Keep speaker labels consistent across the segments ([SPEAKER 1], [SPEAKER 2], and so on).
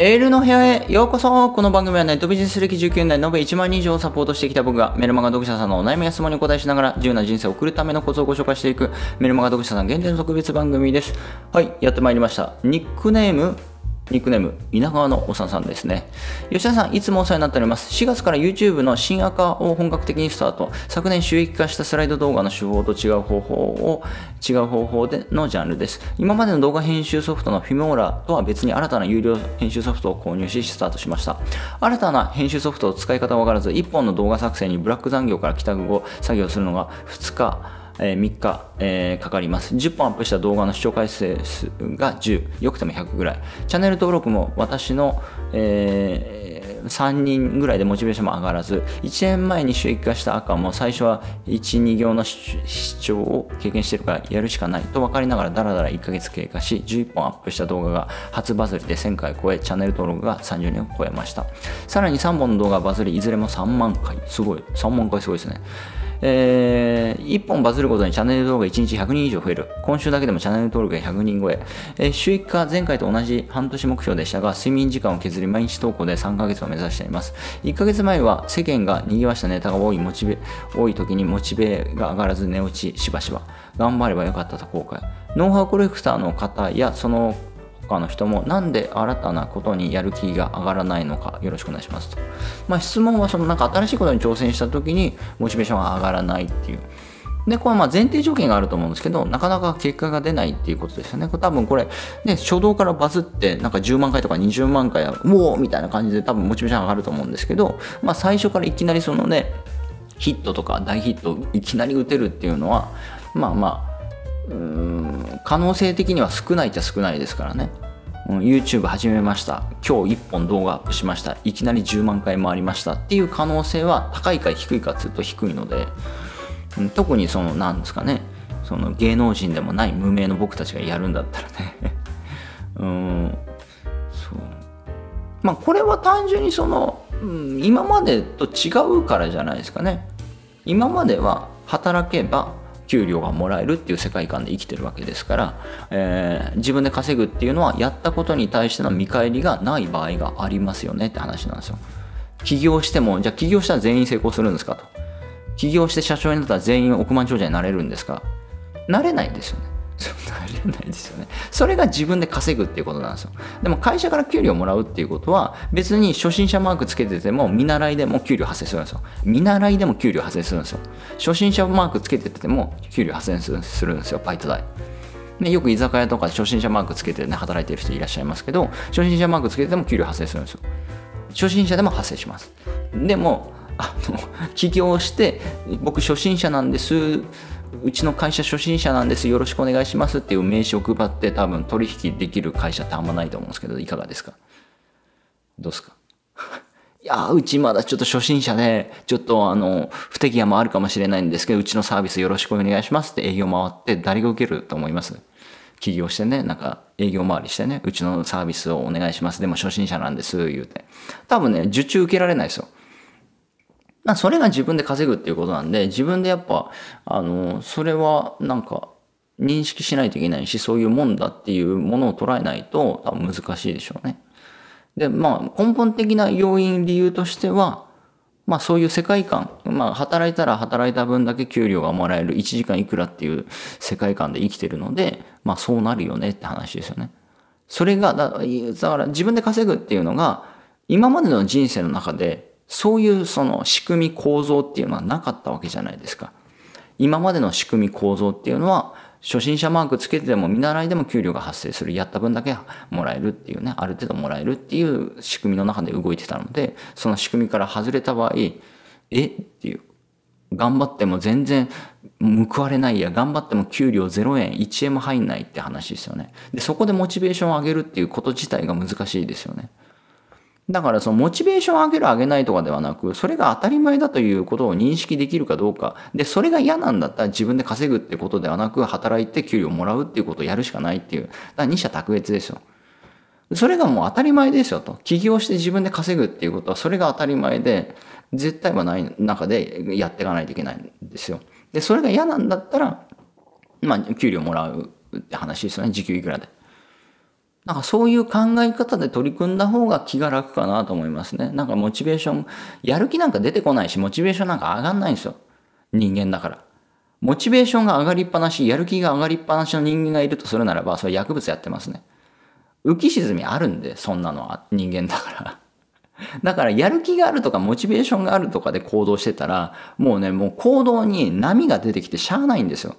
[SPEAKER 1] エールの部屋へようこそこの番組はネットビジネス歴19年延べ1万人以上をサポートしてきた僕がメルマガ読者さんのお悩みや質問にお答えしながら自由な人生を送るためのコツをご紹介していくメルマガ読者さん限定の特別番組です。はい、やってまいりました。ニックネームニックネーム、稲川のおさんさんですね。吉田さん、いつもお世話になっております。4月から YouTube の新アカを本格的にスタート。昨年収益化したスライド動画の手法と違う方法を、違う方法でのジャンルです。今までの動画編集ソフトのフィモーラとは別に新たな有料編集ソフトを購入し、スタートしました。新たな編集ソフトを使い方わからず、1本の動画作成にブラック残業から帰宅後、作業するのが2日、えー、3日、えー、かかります。10本アップした動画の視聴回数が10、よくても100ぐらい。チャンネル登録も私の、えー、3人ぐらいでモチベーションも上がらず、1年前に収益化した赤も最初は1、2行の視聴を経験してるからやるしかないと分かりながらだらだら1ヶ月経過し、11本アップした動画が初バズりで1000回超え、チャンネル登録が30人を超えました。さらに3本の動画バズり、いずれも3万回。すごい。3万回すごいですね。えー、1本バズるごとにチャンネル登録が1日100人以上増える。今週だけでもチャンネル登録が100人超え。えー、週1回前回と同じ半年目標でしたが、睡眠時間を削り毎日投稿で3ヶ月を目指しています。1ヶ月前は世間が賑わしたネタが多いモチベ、多い時にモチベが上がらず寝落ちしばしば。頑張ればよかったと後悔。ノウハウコレクターの方やその他の人もなんで新たなことにやる気が上がらないのかよろしくお願いしますと。まあ、質問はそのなんか新しいことに挑戦した時にモチベーションが上がらないっていう。で、これはま前提条件があると思うんですけど、なかなか結果が出ないっていうことですよね。多分これ、ね、初動からバズって、なんか10万回とか20万回、もうみたいな感じで多分モチベーション上がると思うんですけど、まあ最初からいきなりそのね、ヒットとか大ヒットをいきなり打てるっていうのは、まあまあ、うん可能性的には少ないっちゃ少ないですからね、うん、YouTube 始めました今日1本動画アップしましたいきなり10万回回りましたっていう可能性は高いか低いかっていうと低いので、うん、特にその何ですかねその芸能人でもない無名の僕たちがやるんだったらね うんそうまあこれは単純にその、うん、今までと違うからじゃないですかね今までは働けば給料がもらえるっていう世界観で生きてるわけですから、えー、自分で稼ぐっていうのはやったことに対しての見返りがない場合がありますよねって話なんですよ。起業しても、じゃあ起業したら全員成功するんですかと。起業して社長になったら全員億万長者になれるんですかなれないんですよね。れないですよね。それが自分で稼ぐっていうことなんですよ。でも会社から給料もらうっていうことは、別に初心者マークつけてても、見習いでも給料発生するんですよ。見習いでも給料発生するんですよ。初心者マークつけてても、給料発生するんですよ、バイト代。ね、よく居酒屋とか初心者マークつけてね、働いてる人いらっしゃいますけど、初心者マークつけてても給料発生するんですよ。初心者でも発生します。でも、あの、起業して、僕初心者なんですうちの会社初心者なんですよろしくお願いしますっていう名刺を配って多分取引できる会社ってあんまないと思うんですけどいかがですかどうですか いやうちまだちょっと初心者で、ちょっとあの、不手際もあるかもしれないんですけど、うちのサービスよろしくお願いしますって営業回って誰が受けると思います起業してね、なんか営業回りしてね、うちのサービスをお願いします。でも初心者なんです、言うて。多分ね、受注受けられないですよ。なそれが自分で稼ぐっていうことなんで、自分でやっぱ、あの、それはなんか認識しないといけないし、そういうもんだっていうものを捉えないと多分難しいでしょうね。で、まあ根本的な要因、理由としては、まあそういう世界観、まあ働いたら働いた分だけ給料がもらえる1時間いくらっていう世界観で生きてるので、まあそうなるよねって話ですよね。それが、だから自分で稼ぐっていうのが、今までの人生の中でそういうその仕組み構造っていうのはなかったわけじゃないですか。今までの仕組み構造っていうのは、初心者マークつけてでも見習いでも給料が発生する。やった分だけもらえるっていうね、ある程度もらえるっていう仕組みの中で動いてたので、その仕組みから外れた場合、えっていう。頑張っても全然報われないや、頑張っても給料0円、1円も入んないって話ですよね。で、そこでモチベーションを上げるっていうこと自体が難しいですよね。だからそのモチベーションを上げる上げないとかではなく、それが当たり前だということを認識できるかどうか。で、それが嫌なんだったら自分で稼ぐってことではなく、働いて給料をもらうっていうことをやるしかないっていう。だから二者卓越ですよ。それがもう当たり前ですよと。起業して自分で稼ぐっていうことは、それが当たり前で、絶対はない中でやっていかないといけないんですよ。で、それが嫌なんだったら、まあ、給料もらうって話ですよね。時給いくらで。なんかそういう考え方で取り組んだ方が気が楽かなと思いますね。なんかモチベーション、やる気なんか出てこないし、モチベーションなんか上がんないんですよ。人間だから。モチベーションが上がりっぱなし、やる気が上がりっぱなしの人間がいるとするならば、それ薬物やってますね。浮き沈みあるんで、そんなのは人間だから。だからやる気があるとかモチベーションがあるとかで行動してたら、もうね、もう行動に波が出てきてしゃあないんですよ。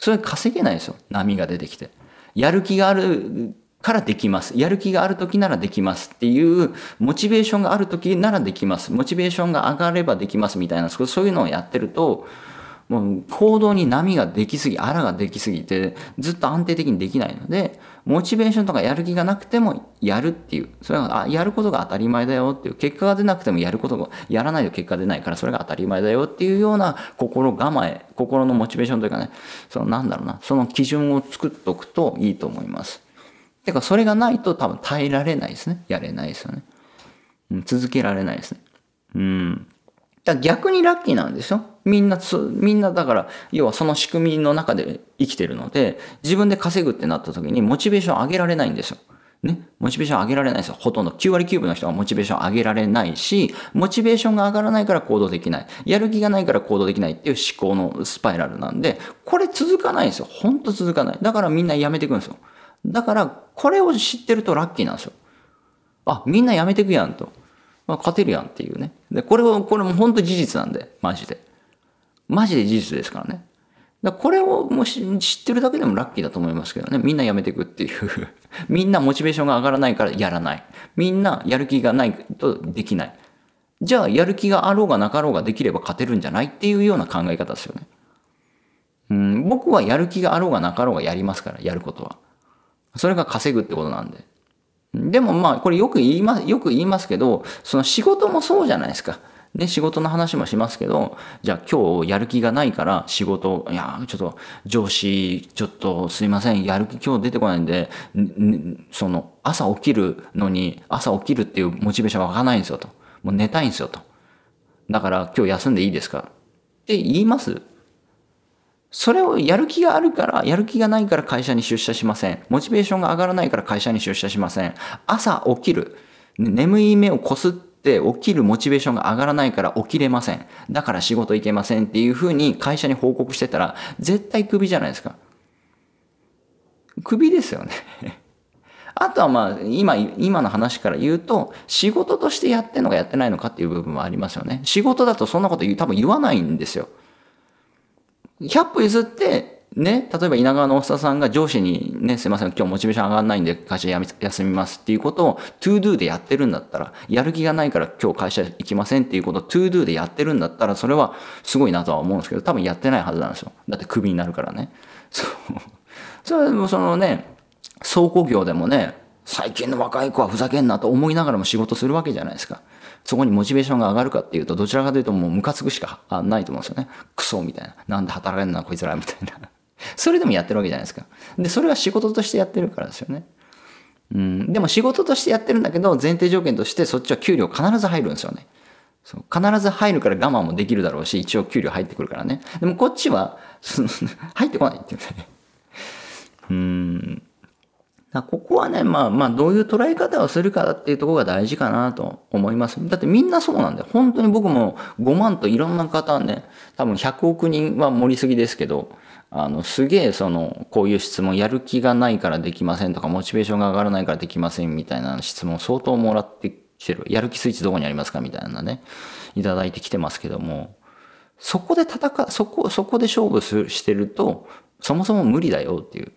[SPEAKER 1] それ稼げないですよ。波が出てきて。やる気があるからできます。やる気がある時ならできますっていう、モチベーションがある時ならできます。モチベーションが上がればできますみたいな、そういうのをやってると、もう行動に波ができすぎ、あらができすぎて、ずっと安定的にできないので、モチベーションとかやる気がなくてもやるっていう、それは、あ、やることが当たり前だよっていう、結果が出なくてもやることが、やらないと結果出ないから、それが当たり前だよっていうような心構え、心のモチベーションというかね、そのなんだろうな、その基準を作っておくといいと思います。てか、それがないと多分耐えられないですね。やれないですよね。うん、続けられないですね。うん。だ逆にラッキーなんですよ。みんなみんなだから、要はその仕組みの中で生きてるので、自分で稼ぐってなった時にモチベーション上げられないんですよ。ね、モチベーション上げられないですよ。ほとんど。9割9分の人はモチベーション上げられないし、モチベーションが上がらないから行動できない。やる気がないから行動できないっていう思考のスパイラルなんで、これ続かないんですよ。ほんと続かない。だからみんなやめていくんですよ。だから、これを知ってるとラッキーなんですよ。あ、みんなやめてくやんと。まあ、勝てるやんっていうね。で、これは、これも本当事実なんで、マジで。マジで事実ですからね。だこれをもし知ってるだけでもラッキーだと思いますけどね。みんなやめていくっていう みんなモチベーションが上がらないからやらない。みんなやる気がないとできない。じゃあ、やる気があろうがなかろうができれば勝てるんじゃないっていうような考え方ですよね。うん、僕はやる気があろうがなかろうがやりますから、やることは。それが稼ぐってことなんで。でもまあ、これよく言います、よく言いますけど、その仕事もそうじゃないですか。ね、仕事の話もしますけど、じゃあ今日やる気がないから仕事、いやちょっと上司、ちょっとすいません、やる気今日出てこないんで、その朝起きるのに、朝起きるっていうモチベーションわ湧かないんですよと。もう寝たいんですよと。だから今日休んでいいですかって言いますそれをやる気があるから、やる気がないから会社に出社しません。モチベーションが上がらないから会社に出社しません。朝起きる。眠い目をこすって起きるモチベーションが上がらないから起きれません。だから仕事行けませんっていうふうに会社に報告してたら、絶対クビじゃないですか。クビですよね あとはまあ、今、今の話から言うと、仕事としてやってんのかやってないのかっていう部分はありますよね。仕事だとそんなこと多分言わないんですよ。100歩譲って、ね、例えば稲川のおっさんが上司にね、すいません、今日モチベーション上がらないんで会社休みますっていうことをトゥードゥでやってるんだったら、やる気がないから今日会社行きませんっていうことをゥードゥでやってるんだったら、それはすごいなとは思うんですけど、多分やってないはずなんですよ。だってクビになるからね。そう。それはもそのね、倉庫業でもね、最近の若い子はふざけんなと思いながらも仕事するわけじゃないですか。そこにモチベーションが上がるかっていうと、どちらかというともうムカつくしかないと思うんですよね。クソみたいな。なんで働けんな、こいつらみたいな。それでもやってるわけじゃないですか。で、それは仕事としてやってるからですよね。うん、でも仕事としてやってるんだけど、前提条件としてそっちは給料必ず入るんですよね。そう必ず入るから我慢もできるだろうし、一応給料入ってくるからね。でもこっちは、その 入ってこないって言う。てね。うん。だここはね、まあまあ、どういう捉え方をするかっていうところが大事かなと思います。だってみんなそうなんで、本当に僕も5万といろんな方ね、多分100億人は盛りすぎですけど、あの、すげえその、こういう質問、やる気がないからできませんとか、モチベーションが上がらないからできませんみたいな質問相当もらってきてる。やる気スイッチどこにありますかみたいなね、いただいてきてますけども、そこで戦、そこ、そこで勝負すしてると、そもそも無理だよっていう。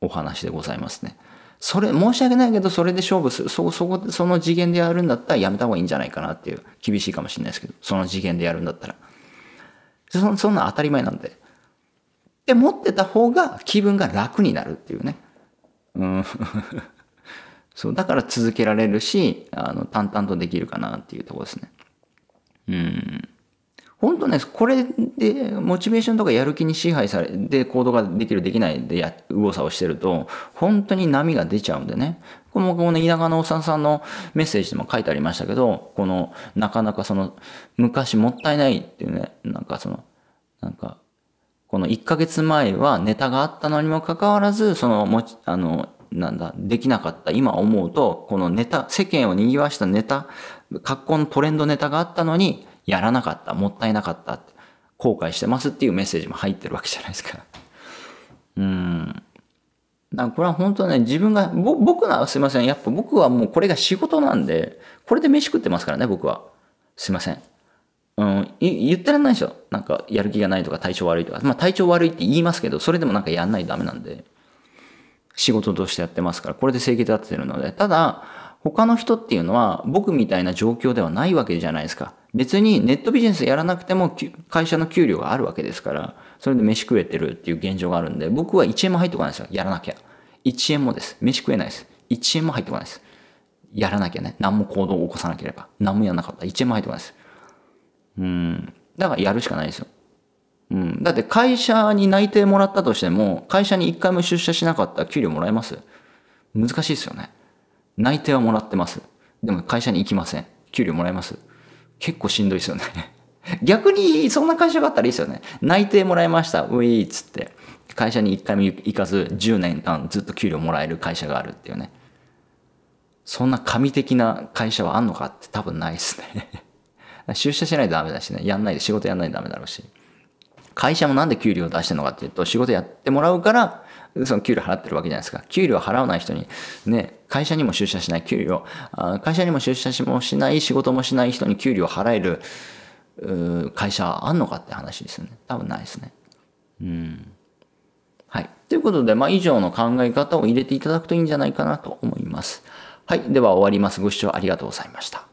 [SPEAKER 1] お話でございますね。それ、申し訳ないけど、それで勝負する。そ、そこ、その次元でやるんだったらやめた方がいいんじゃないかなっていう。厳しいかもしれないですけど、その次元でやるんだったら。そそんな当たり前なんで。で、持ってた方が気分が楽になるっていうね。うん。そう、だから続けられるし、あの、淡々とできるかなっていうとこですね。うん。本当ね、これで、モチベーションとかやる気に支配されて、行動ができる、できないでや、右往左往してると、本当に波が出ちゃうんでね。この、この田舎のおっさんさんのメッセージでも書いてありましたけど、この、なかなかその、昔もったいないっていうね、なんかその、なんか、この1ヶ月前はネタがあったのにもかかわらず、その、もち、あの、なんだ、できなかった。今思うと、このネタ、世間を賑わしたネタ、格好のトレンドネタがあったのに、やらなかった、もったいなかったって、後悔してますっていうメッセージも入ってるわけじゃないですか。うん。だからこれは本当ね、自分が、僕はすいません。やっぱ僕はもうこれが仕事なんで、これで飯食ってますからね、僕は。すいません。うん、言ってらんないでしょ。なんか、やる気がないとか、体調悪いとか。まあ、体調悪いって言いますけど、それでもなんかやんないとダメなんで。仕事としてやってますから、これで正義立ってるので。ただ、他の人っていうのは僕みたいな状況ではないわけじゃないですか。別にネットビジネスやらなくても会社の給料があるわけですから、それで飯食えてるっていう現状があるんで、僕は1円も入ってこないですよ。やらなきゃ。1円もです。飯食えないです。1円も入ってこないです。やらなきゃね。何も行動を起こさなければ。何もやらなかった。1円も入ってこないです。うん。だからやるしかないですよ。うん。だって会社に内定もらったとしても、会社に1回も出社しなかったら給料もらえます難しいですよね。内定はもらってます。でも会社に行きません。給料もらえます。結構しんどいですよね 逆に、そんな会社があったらいいですよね。内定もらいました。ういっつって。会社に1回も行かず、10年間ずっと給料もらえる会社があるっていうね。そんな神的な会社はあんのかって多分ないですね 出社しないとダメだしね。やんないで、仕事やんないとダメだろうし。会社もなんで給料出してるのかっていうと、仕事やってもらうから、その給料払ってるわけじゃないですか。給料払わない人に、ね、会社にも出社しない給料、あ会社にも出社しもしない、仕事もしない人に給料払える、会社あんのかって話ですよね。多分ないですね。うん。はい。ということで、まあ、以上の考え方を入れていただくといいんじゃないかなと思います。はい。では終わります。ご視聴ありがとうございました。